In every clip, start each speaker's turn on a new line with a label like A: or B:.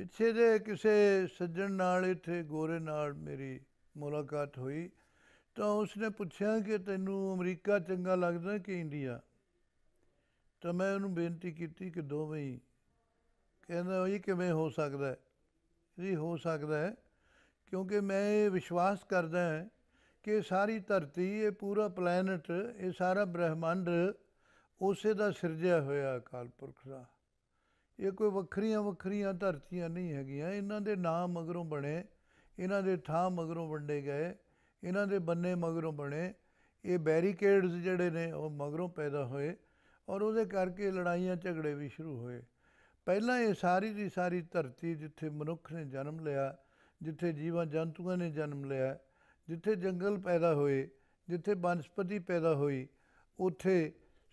A: ਪਿੱਛੇ ਦੇ ਕਿਸੇ ਸੱਜਣ ਨਾਲ ਇੱਥੇ ਗੋਰੇ ਨਾਲ ਮੇਰੀ ਮੁਲਾਕਾਤ ਹੋਈ ਤਾਂ ਉਸਨੇ ਪੁੱਛਿਆ ਕਿ ਤੈਨੂੰ ਅਮਰੀਕਾ ਚੰਗਾ ਲੱਗਦਾ ਕਿ ਇੰਡੀਆ ਤਾਂ ਮੈਂ ਉਹਨੂੰ ਬੇਨਤੀ ਕੀਤੀ ਕਿ ਦੋਵੇਂ ਹੀ ਕਹਿੰਦਾ ਇਹ ਕਿਵੇਂ ਹੋ ਸਕਦਾ ਹੈ ਇਹ ਹੋ ਸਕਦਾ ਹੈ ਕਿਉਂਕਿ ਮੈਂ ਇਹ ਵਿਸ਼ਵਾਸ ਕਰਦਾ ਹਾਂ ਕਿ ਸਾਰੀ ਧਰਤੀ ਇਹ ਪੂਰਾ ਪਲੈਨਟ ਇਹ ਸਾਰਾ ਬ੍ਰਹਿਮੰਡ ਉਸੇ ਦਾ ਸਿਰਜਿਆ ਹੋਇਆ ਅਕਾਲ ਪੁਰਖ ਦਾ ਇਹ ਕੋਈ ਵੱਖਰੀਆਂ ਵੱਖਰੀਆਂ ਧਰਤੀਆਂ ਨਹੀਂ ਹੈਗੀਆਂ ਇਹਨਾਂ ਦੇ ਨਾਮ ਮਗਰੋਂ ਬਣੇ ਇਹਨਾਂ ਦੇ ਥਾਂ ਮਗਰੋਂ ਵੰਡੇ ਗਏ ਇਹਨਾਂ ਦੇ ਬੰਨੇ ਮਗਰੋਂ ਬਣੇ ਇਹ ਬੈਰੀਕੇਡਸ ਜਿਹੜੇ ਨੇ ਉਹ ਮਗਰੋਂ ਪੈਦਾ ਹੋਏ ਔਰ ਉਹਦੇ ਕਰਕੇ ਲੜਾਈਆਂ ਝਗੜੇ ਵੀ ਸ਼ੁਰੂ ਹੋਏ ਪਹਿਲਾਂ ਇਹ ਸਾਰੀ ਦੀ ਸਾਰੀ ਧਰਤੀ ਜਿੱਥੇ ਮਨੁੱਖ ਨੇ ਜਨਮ ਲਿਆ ਜਿੱਥੇ ਜੀਵਾਂ ਜੰਤੂਆਂ ਨੇ ਜਨਮ ਲਿਆ ਜਿੱਥੇ ਜੰਗਲ ਪੈਦਾ ਹੋਏ ਜਿੱਥੇ ਬਨਸਪਤੀ ਪੈਦਾ ਹੋਈ ਉੱਥੇ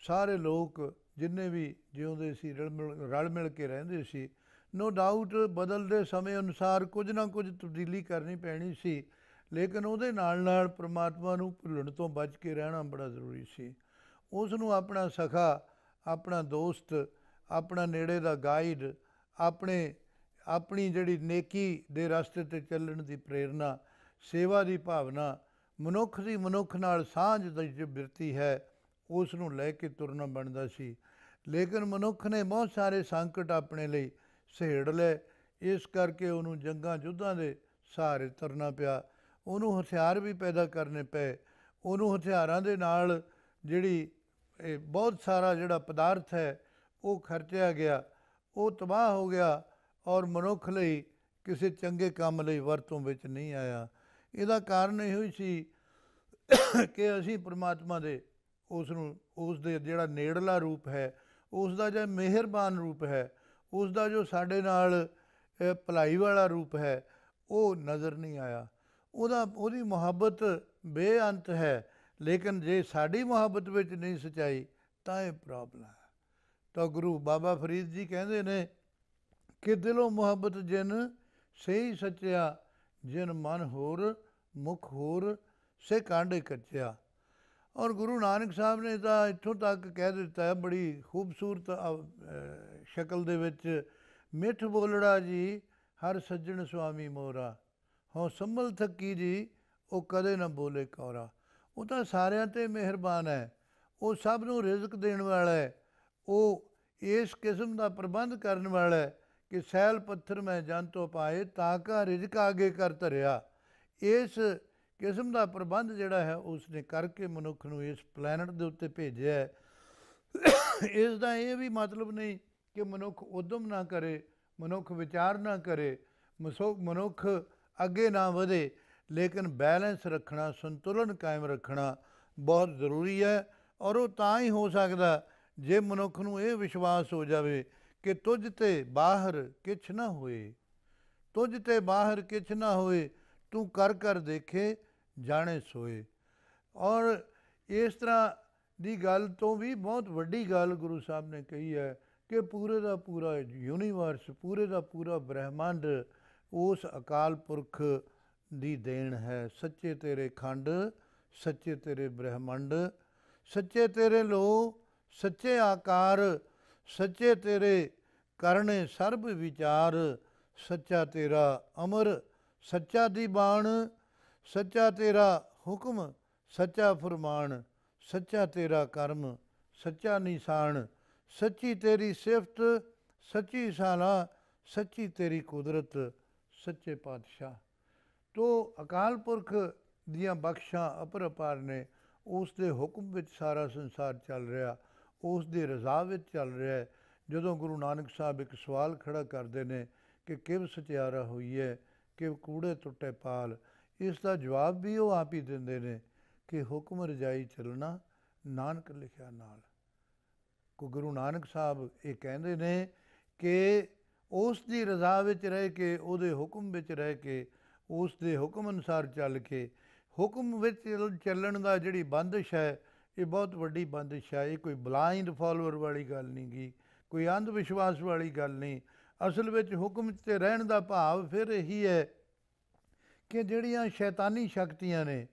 A: ਸਾਰੇ ਲੋਕ ਜਿੰਨੇ ਵੀ ਜਿਉਂਦੇ ਸੀ ਰਲ ਮਿਲ ਰਲ ਮਿਲ ਕੇ ਰਹਿੰਦੇ ਸੀ ਨੋ ਡਾਊਟ ਬਦਲਦੇ ਸਮੇਂ ਅਨੁਸਾਰ ਕੁਝ ਨਾ ਕੁਝ ਤਬਦੀਲੀ ਕਰਨੀ ਪੈਣੀ ਸੀ ਲੇਕਿਨ ਉਹਦੇ ਨਾਲ ਨਾਲ ਪ੍ਰਮਾਤਮਾ ਨੂੰ ਭੁੱਲਣ ਤੋਂ ਬਚ ਕੇ ਰਹਿਣਾ ਬੜਾ ਜ਼ਰੂਰੀ ਸੀ ਉਸ ਨੂੰ ਆਪਣਾ ਸਖਾ ਆਪਣਾ ਦੋਸਤ ਆਪਣਾ ਨੇੜੇ ਦਾ ਗਾਈਡ ਆਪਣੇ ਆਪਣੀ ਜਿਹੜੀ ਨੇਕੀ ਦੇ ਰਸਤੇ ਤੇ ਚੱਲਣ ਦੀ ਪ੍ਰੇਰਣਾ ਸੇਵਾ ਦੀ ਭਾਵਨਾ ਮਨੁੱਖ ਦੀ ਮਨੁੱਖ ਨਾਲ ਸਾਂਝ ਦੀ ਜਿਹੜੀ ਬਿਰਤੀ ਹੈ ਉਸ ਨੂੰ ਲੈ ਕੇ ਤੁਰਨਾ ਬਣਦਾ ਸੀ ਲੇਕਿਨ ਮਨੁੱਖ ਨੇ ਬਹੁਤ ਸਾਰੇ ਸੰਕਟ ਆਪਣੇ ਲਈ ਸਹਿੜ ਲਏ ਇਸ ਕਰਕੇ ਉਹਨੂੰ ਜੰਗਾਂ ਜੁੱਧਾਂ ਦੇ ਸਾਰੇ ਤੁਰਨਾ ਪਿਆ ਉਹਨੂੰ ਹਥਿਆਰ ਵੀ ਪੈਦਾ ਕਰਨੇ ਪਏ ਉਹਨੂੰ ਹਥਿਆਰਾਂ ਦੇ ਨਾਲ ਜਿਹੜੀ ਇਹ ਬਹੁਤ ਸਾਰਾ ਜਿਹੜਾ ਪਦਾਰਥ ਹੈ ਉਹ ਖਰਚਿਆ ਗਿਆ ਉਹ ਤਬਾਹ ਹੋ ਗਿਆ ਔਰ ਮਨੁੱਖ ਲਈ ਕਿਸੇ ਚੰਗੇ ਕੰਮ ਲਈ ਵਰਤੋਂ ਵਿੱਚ ਨਹੀਂ ਆਇਆ ਇਹਦਾ ਕਾਰਨ ਇਹ ਹੋਈ ਸੀ ਕਿ ਅਸੀਂ ਪ੍ਰਮਾਤਮਾ ਦੇ ਉਸ ਨੂੰ ਉਸ ਦੇ ਜਿਹੜਾ ਨੇੜਲਾ ਰੂਪ ਹੈ ਉਸ ਦਾ ਜਿਹੜਾ ਮਿਹਰਬਾਨ ਰੂਪ ਹੈ ਉਸ ਦਾ ਜੋ ਸਾਡੇ ਨਾਲ ਭਲਾਈ ਵਾਲਾ ਰੂਪ ਹੈ ਉਹ ਨਜ਼ਰ ਨਹੀਂ ਆਇਆ ਉਹਦਾ ਉਹਦੀ ਮੁਹੱਬਤ ਬੇਅੰਤ ਹੈ ਲੇਕਿਨ ਜੇ ਸਾਡੀ ਮੁਹੱਬਤ ਵਿੱਚ ਨਹੀਂ ਸਚਾਈ ਤਾਂ ਇਹ ਪ੍ਰੋਬਲਮ ਹੈ ਤਾਂ ਗੁਰੂ ਬਾਬਾ ਫਰੀਦ ਜੀ ਕਹਿੰਦੇ ਨੇ ਕਿ ਦਿਲੋਂ ਮੁਹੱਬਤ ਜਿਨ ਸਹੀ ਸੱਚਿਆ ਜਿਨ ਮਨ ਹੋਰ ਮੁਖ ਹੋਰ ਸੇ ਕਾਂਡੇ ਕੱਚਿਆ ਔਰ ਗੁਰੂ ਨਾਨਕ ਸਾਹਿਬ ਨੇ ਤਾਂ ਇੱਥੋਂ ਤੱਕ ਕਹਿ ਦਿੱਤਾ ਹੈ ਬੜੀ ਖੂਬਸੂਰਤ ਸ਼ਕਲ ਦੇ ਵਿੱਚ ਮਿੱਠ ਬੋਲੜਾ ਜੀ ਹਰ ਸੱਜਣ ਸੁਆਮੀ ਮੋਰਾ ਹਉ ਸੰਭਲ ਥੱਕੀ ਜੀ ਉਹ ਕਦੇ ਨਾ ਬੋਲੇ ਕੌਰਾ ਉਹ ਤਾਂ ਸਾਰਿਆਂ ਤੇ ਮਿਹਰਬਾਨ ਹੈ ਉਹ ਸਭ ਨੂੰ ਰਿਜ਼ਕ ਦੇਣ ਵਾਲਾ ਹੈ ਉਹ ਇਸ ਕਿਸਮ ਦਾ ਪ੍ਰਬੰਧ ਕਰਨ ਵਾਲਾ ਹੈ ਕਿ ਸੈਲ ਪੱਥਰ ਮੈਂ ਜਨ ਤੋਂ ਪਾਏ ਤਾਂ ਕਾ ਰਿਜ਼ਕ ਆਗੇ ਕਰ ਧਰਿਆ ਇਸ ਕਿਸਮ ਦਾ ਪ੍ਰਬੰਧ ਜਿਹੜਾ ਹੈ ਉਸ ਨੇ ਕਰਕੇ ਮਨੁੱਖ ਨੂੰ ਇਸ ਪਲੈਨਟ ਦੇ ਉੱਤੇ ਭੇਜਿਆ ਹੈ ਇਸ ਦਾ ਇਹ ਵੀ ਮਤਲਬ ਨਹੀਂ ਕਿ ਮਨੁੱਖ ਉਦਮ ਨਾ ਕਰੇ ਮਨੁੱਖ ਵਿਚਾਰ ਨਾ ਕਰੇ ਮਨੁੱਖ ਅੱਗੇ ਨਾ ਵਧੇ ਲੇਕਿਨ ਬੈਲੈਂਸ ਰੱਖਣਾ ਸੰਤੁਲਨ ਕਾਇਮ ਰੱਖਣਾ ਬਹੁਤ ਜ਼ਰੂਰੀ ਹੈ ਔਰ ਉਹ ਤਾਂ ਹੀ ਹੋ ਸਕਦਾ ਜੇ ਮਨੁੱਖ ਨੂੰ ਇਹ ਵਿਸ਼ਵਾਸ ਹੋ ਜਾਵੇ ਕਿ ਤੁਝ ਤੇ ਬਾਹਰ ਕਿਛ ਨਾ ਹੋਏ ਤੁਝ ਤੇ ਬਾਹਰ ਕਿਛ ਨਾ ਹੋਏ ਤੂੰ ਕਰ ਕਰ ਦੇਖੇ ਜਾਣੇ ਸੋਏ ਔਰ ਇਸ ਤਰ੍ਹਾਂ ਦੀ ਗੱਲ ਤੋਂ ਵੀ ਬਹੁਤ ਵੱਡੀ ਗੱਲ ਗੁਰੂ ਸਾਹਿਬ ਨੇ ਕਹੀ ਹੈ ਕਿ ਪੂਰੇ ਦਾ ਪੂਰਾ ਯੂਨੀਵਰਸ ਪੂਰੇ ਦਾ ਪੂਰਾ ਬ੍ਰਹਿਮੰਡ ਉਸ ਅਕਾਲ ਪੁਰਖ ਦੀ ਦੇਣ ਹੈ ਸੱਚੇ ਤੇਰੇ ਖੰਡ ਸੱਚੇ ਤੇਰੇ ਬ੍ਰਹਿਮੰਡ ਸੱਚੇ ਤੇਰੇ ਲੋ ਸੱਚੇ ਆਕਾਰ ਸੱਚੇ ਤੇਰੇ ਕਰਨੇ ਸਰਬ ਵਿਚਾਰ ਸੱਚਾ ਤੇਰਾ ਅਮਰ ਸੱਚਾ ਦੀ ਬਾਣ ਸੱਚਾ ਤੇਰਾ ਹੁਕਮ ਸੱਚਾ ਫਰਮਾਨ ਸੱਚਾ ਤੇਰਾ ਕਰਮ ਸੱਚਾ ਨਿਸ਼ਾਨ ਸੱਚੀ ਤੇਰੀ ਸਿਫਤ ਸੱਚੀ ਸਾਲਾ ਸੱਚੀ ਤੇਰੀ ਕੁਦਰਤ ਸੱਚੇ ਪਾਤਸ਼ਾਹ ਤੋ ਅਕਾਲ ਪੁਰਖ ਦੀਆਂ ਬਖਸ਼ਾਂ ਅਪਰਪਾਰ ਨੇ ਉਸ ਦੇ ਹੁਕਮ ਵਿੱਚ ਸਾਰਾ ਸੰਸਾਰ ਚੱਲ ਰਿਹਾ ਉਸ ਦੀ ਰਜ਼ਾ ਵਿੱਚ ਚੱਲ ਰਿਹਾ ਜਦੋਂ ਗੁਰੂ ਨਾਨਕ ਸਾਹਿਬ ਇੱਕ ਸਵਾਲ ਖੜਾ ਕਰਦੇ ਨੇ ਕਿ ਕਿਵ ਸਚਿਆਰਾ ਹੋਈ ਹੈ ਕਿ ਕੂੜੇ ਟੁੱਟੇ ਪਾਲ ਇਸ ਦਾ ਜਵਾਬ ਵੀ ਉਹ ਆਪ ਹੀ ਦਿੰਦੇ ਨੇ ਕਿ ਹੁਕਮ ਰਜਾਈ ਚੱਲਣਾ ਨਾਨਕ ਲਿਖਿਆ ਨਾਲ ਕੋ ਗੁਰੂ ਨਾਨਕ ਸਾਹਿਬ ਇਹ ਕਹਿੰਦੇ ਨੇ ਕਿ ਉਸ ਦੀ ਰਜ਼ਾ ਵਿੱਚ ਰਹਿ ਕੇ ਉਹਦੇ ਹੁਕਮ ਵਿੱਚ ਰਹਿ ਕੇ ਉਸ ਦੇ ਹੁਕਮ ਅਨੁਸਾਰ ਚੱਲ ਕੇ ਹੁਕਮ ਵਿੱਚ ਚੱਲਣ ਦਾ ਜਿਹੜੀ ਬੰਦਿਸ਼ ਹੈ ਇਹ ਬਹੁਤ ਵੱਡੀ ਬੰਦਿਸ਼ ਹੈ ਇਹ ਕੋਈ ਬਲਾਈਂਡ ਫਾਲੋਅਰ ਵਾਲੀ ਗੱਲ ਨਹੀਂ ਗਈ ਕੋਈ ਅੰਧ ਵਿਸ਼ਵਾਸ ਵਾਲੀ ਗੱਲ ਨਹੀਂ ਅਸਲ ਵਿੱਚ ਹੁਕਮ ਤੇ ਰਹਿਣ ਦਾ ਭਾਵ ਫਿਰ ਇਹੀ ਹੈ ਕਿ ਜਿਹੜੀਆਂ ਸ਼ੈਤਾਨੀ ਸ਼ਕਤੀਆਂ ਨੇ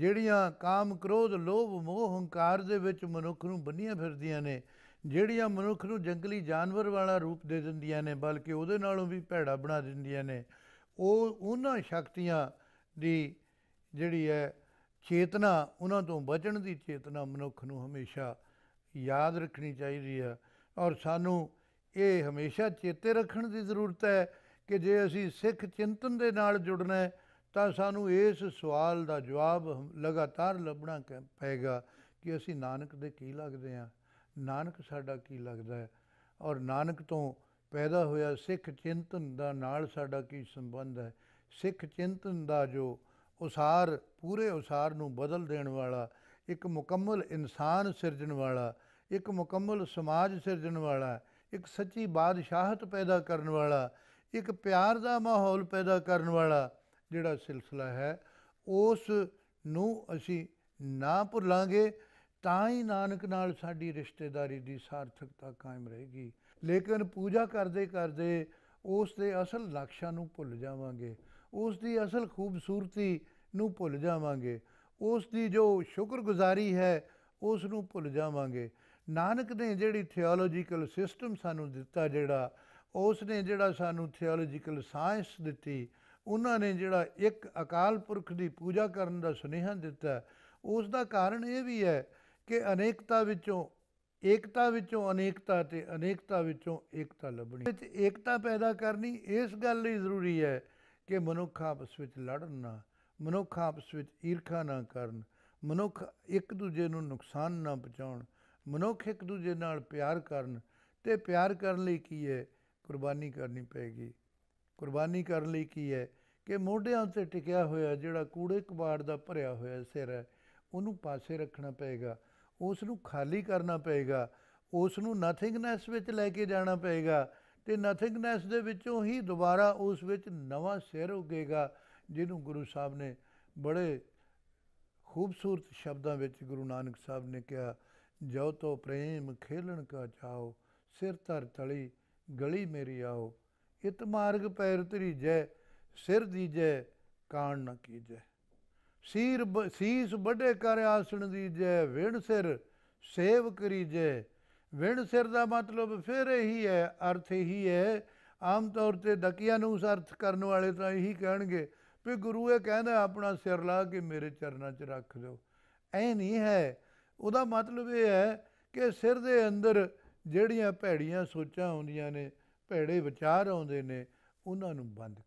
A: ਜਿਹੜੀਆਂ ਕਾਮ ਕ੍ਰੋਧ ਲੋਭ ਮੋਹ ਹੰਕਾਰ ਦੇ ਵਿੱਚ ਮਨੁੱਖ ਨੂੰ ਬੰਨੀਆਂ ਫਿਰਦੀਆਂ ਨੇ ਜਿਹੜੀਆਂ ਮਨੁੱਖ ਨੂੰ ਜੰਗਲੀ ਜਾਨਵਰ ਵਾਲਾ ਰੂਪ ਦੇ ਦਿੰਦੀਆਂ ਨੇ ਬਲਕਿ ਉਹਦੇ ਨਾਲੋਂ ਵੀ ਭੈੜਾ ਬਣਾ ਦਿੰਦੀਆਂ ਨੇ ਉਹ ਉਹਨਾਂ ਸ਼ਕਤੀਆਂ ਦੀ ਜਿਹੜੀ ਹੈ ਚੇਤਨਾ ਉਹਨਾਂ ਤੋਂ ਬਚਣ ਦੀ ਚੇਤਨਾ ਮਨੁੱਖ ਨੂੰ ਹਮੇਸ਼ਾ ਯਾਦ ਰੱਖਣੀ ਚਾਹੀਦੀ ਹੈ ਔਰ ਸਾਨੂੰ ਇਹ ਹਮੇਸ਼ਾ ਚੇਤੇ ਰੱਖਣ ਦੀ ਜ਼ਰੂਰਤ ਹੈ ਕਿ ਜੇ ਅਸੀਂ ਸਿੱਖ ਚਿੰਤਨ ਦੇ ਨਾਲ ਜੁੜਨਾ ਹੈ ਤਾਂ ਸਾਨੂੰ ਇਸ ਸਵਾਲ ਦਾ ਜਵਾਬ ਲਗਾਤਾਰ ਲੱਭਣਾ ਪਏਗਾ ਕਿ ਅਸੀਂ ਨਾਨਕ ਦੇ ਕੀ ਲੱਗਦੇ ਆ ਨਾਨਕ ਸਾਡਾ ਕੀ ਲੱਗਦਾ ਹੈ ਔਰ ਨਾਨਕ ਤੋਂ ਪੈਦਾ ਹੋਇਆ ਸਿੱਖ ਚਿੰਤਨ ਦਾ ਨਾਲ ਸਾਡਾ ਕੀ ਸੰਬੰਧ ਹੈ ਸਿੱਖ ਚਿੰਤਨ ਦਾ ਜੋ ਉਸਾਰ ਪੂਰੇ ਉਸਾਰ ਨੂੰ ਬਦਲ ਦੇਣ ਵਾਲਾ ਇੱਕ ਮੁਕੰਮਲ ਇਨਸਾਨ ਸਿਰਜਣ ਵਾਲਾ ਇੱਕ ਮੁਕੰਮਲ ਸਮਾਜ ਸਿਰਜਣ ਵਾਲਾ ਇੱਕ ਸੱਚੀ ਬਾਦਸ਼ਾਹਤ ਪੈਦਾ ਕਰਨ ਵਾਲਾ ਇੱਕ ਪਿਆਰ ਦਾ ਮਾਹੌਲ ਪੈਦਾ ਕਰਨ ਵਾਲਾ ਜਿਹੜਾ ਸਿਲਸਿਲਾ ਹੈ ਉਸ ਨੂੰ ਅਸੀਂ ਨਾ ਭੁੱਲਾਂਗੇ ਤਾਂ ਹੀ ਨਾਨਕ ਨਾਲ ਸਾਡੀ ਰਿਸ਼ਤੇਦਾਰੀ ਦੀ ਸਾਰਥਕਤਾ ਕਾਇਮ ਰਹੇਗੀ ਲੇਕਿਨ ਪੂਜਾ ਕਰਦੇ ਕਰਦੇ ਉਸ ਦੇ ਅਸਲ ਲਕਸ਼ਾਂ ਨੂੰ ਭੁੱਲ ਜਾਵਾਂਗੇ ਉਸ ਦੀ ਅਸਲ ਖੂਬਸੂਰਤੀ ਨੂੰ ਭੁੱਲ ਜਾਵਾਂਗੇ ਉਸ ਦੀ ਜੋ ਸ਼ੁਕਰਗੁਜ਼ਾਰੀ ਹੈ ਉਸ ਨੂੰ ਭੁੱਲ ਜਾਵਾਂਗੇ ਨਾਨਕ ਨੇ ਜਿਹੜੀ ਥਿਓਲੋਜੀਕਲ ਸਿਸਟਮ ਸਾਨੂੰ ਦਿੱਤਾ ਜਿਹੜਾ ਉਸ ਨੇ ਜਿਹੜਾ ਸਾਨੂੰ ਥਿਓਲੋਜੀਕਲ ਸਾਇੰਸ ਦਿੱਤੀ ਉਹਨਾਂ ਨੇ ਜਿਹੜਾ ਇੱਕ ਅਕਾਲ ਪੁਰਖ ਦੀ ਪੂਜਾ ਕਰਨ ਦਾ ਸੁਨੇਹਾ ਦਿੱਤਾ ਉਸ ਦਾ ਕਾਰਨ ਇਹ ਵੀ ਹੈ ਕਿ ਅਨੇਕਤਾ ਵਿੱਚੋਂ ਏਕਤਾ ਵਿੱਚੋਂ ਅਨੇਕਤਾ ਤੇ ਅਨੇਕਤਾ ਵਿੱਚੋਂ ਏਕਤਾ ਲੱਭਣੀ ਵਿੱਚ ਏਕਤਾ ਪੈਦਾ ਕਰਨੀ ਇਸ ਗੱਲ ਲਈ ਜ਼ਰੂਰੀ ਹੈ ਕਿ ਮਨੁੱਖ ਆਪਸ ਵਿੱਚ ਲੜਨ ਨਾ ਮਨੁੱਖ ਆਪਸ ਵਿੱਚ ਈਰਖਾ ਨਾ ਕਰਨ ਮਨੁੱਖ ਇੱਕ ਦੂਜੇ ਨੂੰ ਨੁਕਸਾਨ ਨਾ ਪਹੁੰਚਾਉਣ ਮਨੁੱਖ ਇੱਕ ਦੂਜੇ ਨਾਲ ਪਿਆਰ ਕਰਨ ਤੇ ਪਿਆਰ ਕਰਨ ਲਈ ਕੀ ਹੈ ਕੁਰਬਾਨੀ ਕਰਨੀ ਪੈਗੀ ਕੁਰਬਾਨੀ ਕਰਨ ਲਈ ਕੀ ਹੈ ਕਿ ਮੋਢਿਆਂ ਉੱਤੇ ਟਿਕਿਆ ਹੋਇਆ ਜਿਹੜਾ ਕੂੜੇ ਕਬਾੜ ਦਾ ਭਰਿਆ ਹੋਇਆ ਸਿਰ ਹੈ ਉਹਨੂੰ ਪਾਸੇ ਰੱਖਣਾ ਪਏਗਾ ਉਸ ਨੂੰ ਖਾਲੀ ਕਰਨਾ ਪਏਗਾ ਉਸ ਨੂੰ ਨਥਿੰਗਨੈਸ ਵਿੱਚ ਲੈ ਕੇ ਜਾਣਾ ਪਏਗਾ ਤੇ ਨਥਿੰਗਨੈਸ ਦੇ ਵਿੱਚੋਂ ਹੀ ਦੁਬਾਰਾ ਉਸ ਵਿੱਚ ਨਵਾਂ ਸਿਰ ਉੱਗੇਗਾ ਜਿਹਨੂੰ ਗੁਰੂ ਸਾਹਿਬ ਨੇ ਬੜੇ ਖੂਬਸੂਰਤ ਸ਼ਬਦਾਂ ਵਿੱਚ ਗੁਰੂ ਨਾਨਕ ਸਾਹਿਬ ਨੇ ਕਿਹਾ ਜੋ ਤੋ ਪ੍ਰੇਮ ਖੇਲਣ ਕਾ ਚਾਓ ਸਿਰ ਧਰ ਤਲੀ ਗਲੀ ਮੇਰੀ ਆਓ ਇਤ ਮਾਰਗ ਪੈਰ ਧਰੀਜੈ ਸਿਰ ਦੀਜੈ ਕਾਣ ਨ ਕੀਜੈ ਸੀਰ ਸੀਸ ਵੱਡੇ ਕਰ ਆਸਣ ਦੀਜੈ ਵਿਣ ਸਿਰ ਸੇਵ ਕਰੀਜੈ ਵਿਣ ਸਿਰ ਦਾ ਮਤਲਬ ਫਿਰ ਇਹੀ ਹੈ ਅਰਥ ਇਹੀ ਹੈ ਆਮ ਤੌਰ ਤੇ ਦਕੀਆਂ ਨੂੰ ਉਸ ਅਰਥ ਕਰਨ ਵਾਲੇ ਤਾਂ ਇਹੀ ਕਹਿਣਗੇ ਵੀ ਗੁਰੂ ਇਹ ਕਹਿੰਦਾ ਆਪਣਾ ਸਿਰ ਲਾ ਕੇ ਮੇਰੇ ਚਰਨਾਂ 'ਚ ਰੱਖ ਦਿਓ ਐ ਨਹੀਂ ਹੈ ਉਹਦਾ ਮਤਲਬ ਇਹ ਹੈ ਕਿ ਸਿਰ ਦੇ ਅੰਦਰ ਜਿਹੜੀਆਂ ਭੈੜੀਆਂ ਸੋਚਾਂ ਆਉਂਦੀਆਂ ਨੇ ਭੈੜੇ ਵਿਚਾਰ ਆਉਂਦੇ ਨੇ ਉਹਨਾਂ ਨੂੰ ਬੰਦ